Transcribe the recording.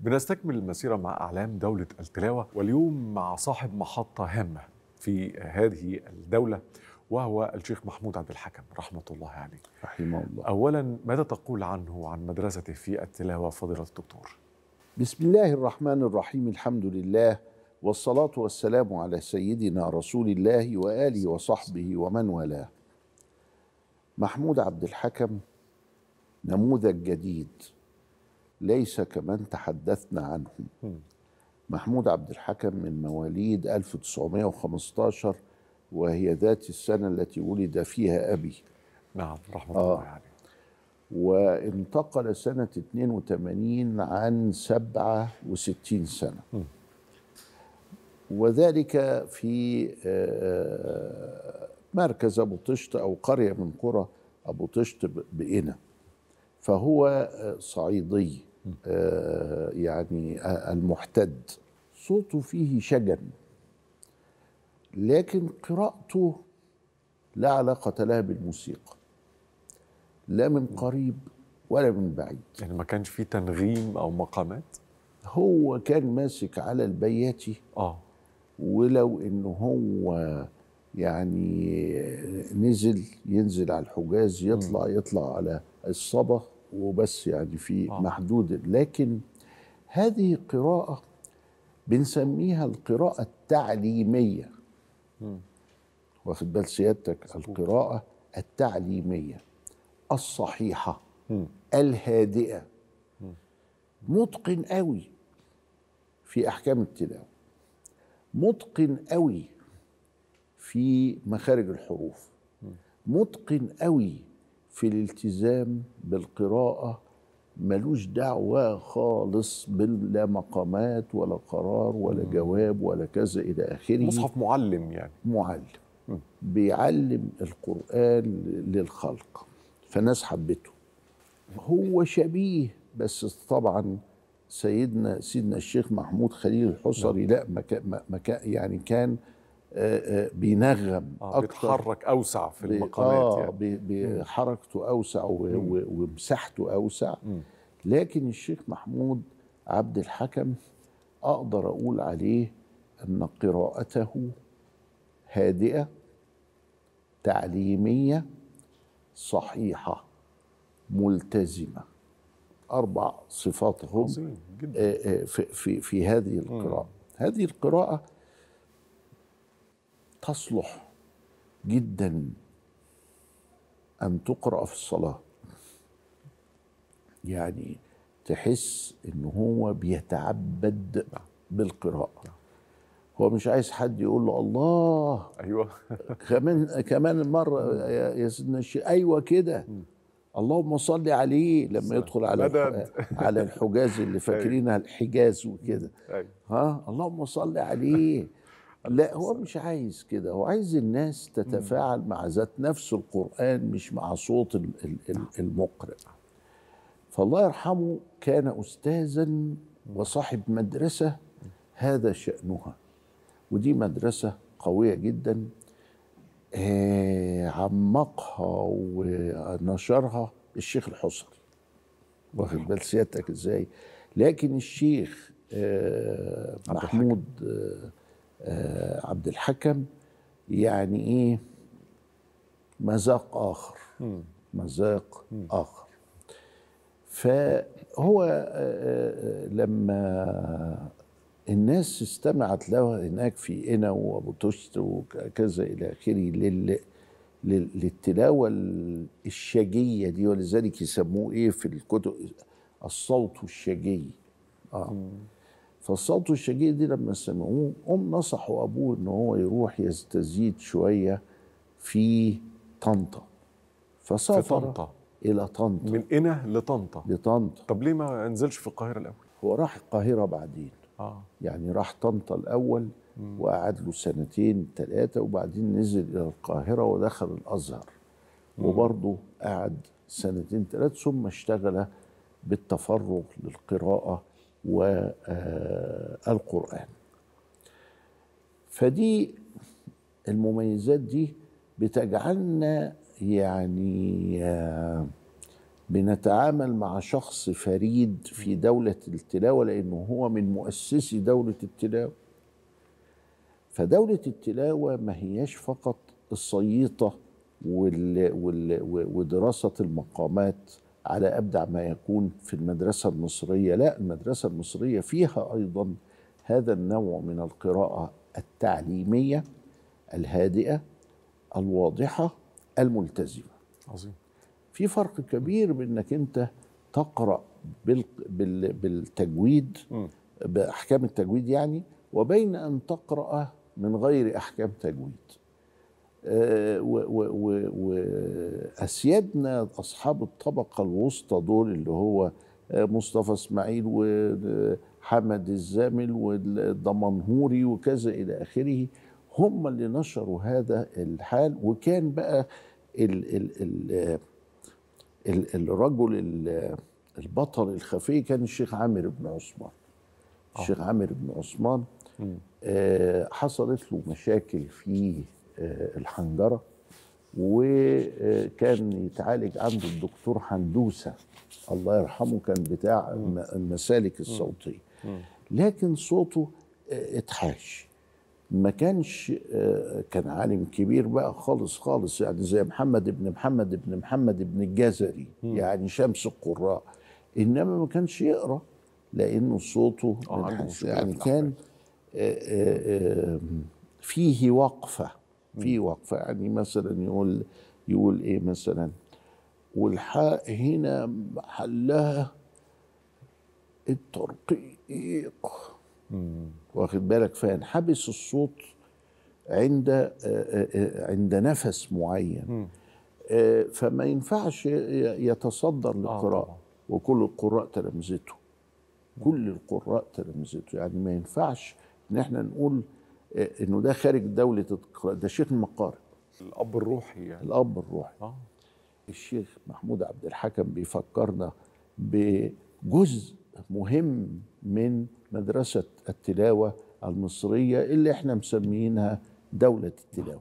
بنستكمل المسيرة مع أعلام دولة التلاوة واليوم مع صاحب محطة هامة في هذه الدولة وهو الشيخ محمود عبد الحكم رحمة الله عليه رحمه الله أولا ماذا تقول عنه عن مدرسته في التلاوة فضيلة الدكتور بسم الله الرحمن الرحيم الحمد لله والصلاة والسلام على سيدنا رسول الله وآله وصحبه ومن والاه محمود عبد الحكم نموذج جديد ليس كمن تحدثنا عنهم محمود عبد الحكم من مواليد 1915 وهي ذات السنة التي ولد فيها أبي نعم رحمة آه. الله عليه وانتقل سنة 82 عن 67 سنة م. وذلك في آه، مركز أبو طشت أو قرية من قرى أبو طشت بقنا فهو آه، صعيدي آه، يعني آه، المحتد صوته فيه شجن لكن قراءته لا علاقة لها بالموسيقى لا من قريب ولا من بعيد يعني ما كانش فيه تنغيم أو مقامات؟ هو كان ماسك على البياتي آه ولو إن هو يعني نزل ينزل على الحجاز يطلع يطلع على الصبا وبس يعني في آه. لكن هذه قراءة بنسميها القراءة التعليمية واخد بال سيادتك القراءة التعليمية الصحيحة م. الهادئة م. متقن قوي في أحكام التلاوة متقن قوي في مخارج الحروف متقن قوي في الالتزام بالقراءة ملوش دعوة خالص باللا مقامات ولا قرار ولا جواب ولا كذا إلى آخره مصحف معلم يعني معلم بيعلم القرآن للخلق فناس حبته هو شبيه بس طبعا سيدنا سيدنا الشيخ محمود خليل الحصري نعم. لا ما كان يعني كان بينغم آه اكتر بيتحرك اوسع في المقامات آه يعني. بحركته اوسع ومساحته اوسع م. لكن الشيخ محمود عبد الحكم اقدر اقول عليه ان قراءته هادئه تعليميه صحيحه ملتزمه اربع صفات هم آه، آه، في, في في هذه القراءه م. هذه القراءه تصلح جدا أن تقرأ في الصلاة يعني تحس إن هو بيتعبد بالقراءة هو مش عايز حد يقول له الله ايوه كمان كمان مره يا سيدنا الشيخ ايوه كده اللهم صل عليه لما يدخل على على الحجاز اللي أيوة. فاكرينها الحجاز وكده أيوة. ها اللهم صل عليه لا هو مش عايز كده هو عايز الناس تتفاعل مع ذات نفس القرآن مش مع صوت المقرئ فالله يرحمه كان أستاذا وصاحب مدرسة هذا شأنها ودي مدرسة قوية جدا آه، عمقها ونشرها الشيخ الحصري واخد بال سيادتك ازاي لكن الشيخ آه، محمود آه، آه، عبد الحكم يعني ايه مذاق اخر مذاق اخر فهو آه، آه، لما الناس استمعت له هناك في انا وابو تشت وكذا الى اخره لل للتلاوه الشجيه دي ولذلك يسموه ايه في الكتب الصوت الشجي اه فالصوت الشجيع دي لما سمعوه قوم نصحوا ابوه ان هو يروح يستزيد شويه في طنطا فسافر في طنطا الى طنطا من هنا لطنطا لطنطا طب ليه ما انزلش في القاهره الاول؟ هو راح القاهره بعدين اه يعني راح طنطا الاول وقعد له سنتين ثلاثه وبعدين نزل الى القاهره ودخل الازهر وبرضه قعد سنتين ثلاثه ثم اشتغل بالتفرغ للقراءه والقرآن فدي المميزات دي بتجعلنا يعني بنتعامل مع شخص فريد في دولة التلاوة لأنه هو من مؤسسي دولة التلاوة فدولة التلاوة ما هياش فقط السيطة ودراسة المقامات على أبدع ما يكون في المدرسة المصرية لا المدرسة المصرية فيها أيضا هذا النوع من القراءة التعليمية الهادئة الواضحة الملتزمة عظيم في فرق كبير بأنك أنت تقرأ بالتجويد بأحكام التجويد يعني وبين أن تقرأ من غير أحكام تجويد وأسيادنا أصحاب الطبقة الوسطى دول اللي هو آه، مصطفى اسماعيل وحمد الزامل والدمنهوري وكذا إلى آخره هم اللي نشروا هذا الحال وكان بقى الـ الـ الـ الـ الرجل البطل الخفي كان الشيخ عامر بن عثمان آه. الشيخ عامر بن عثمان آه حصلت له مشاكل في آه، الحنجره وكان يتعالج عنده الدكتور حندوسه الله يرحمه كان بتاع المسالك الصوتيه لكن صوته آه، اتحاش ما كانش آه، كان عالم كبير بقى خالص خالص يعني زي محمد ابن محمد ابن محمد ابن الجزري يعني شمس القراء انما ما كانش يقرا لانه صوته يعني كان فيه وقفه في وقفة يعني مثلا يقول يقول ايه مثلا والحاء هنا محلها الترقيق واخد بالك فينحبس الصوت عند آه، آه، آه، عند نفس معين فما ينفعش يتصدر للقراءة وكل القراء تلامذته كل القراء تلامذته يعني ما ينفعش ان احنا نقول آه، انه ده خارج دوله ده شيخ المقار الاب الروحي يعني الاب الروحي آه. الشيخ محمود عبد الحكم بيفكرنا بجزء مهم من مدرسه التلاوه المصريه اللي احنا مسميينها دوله التلاوه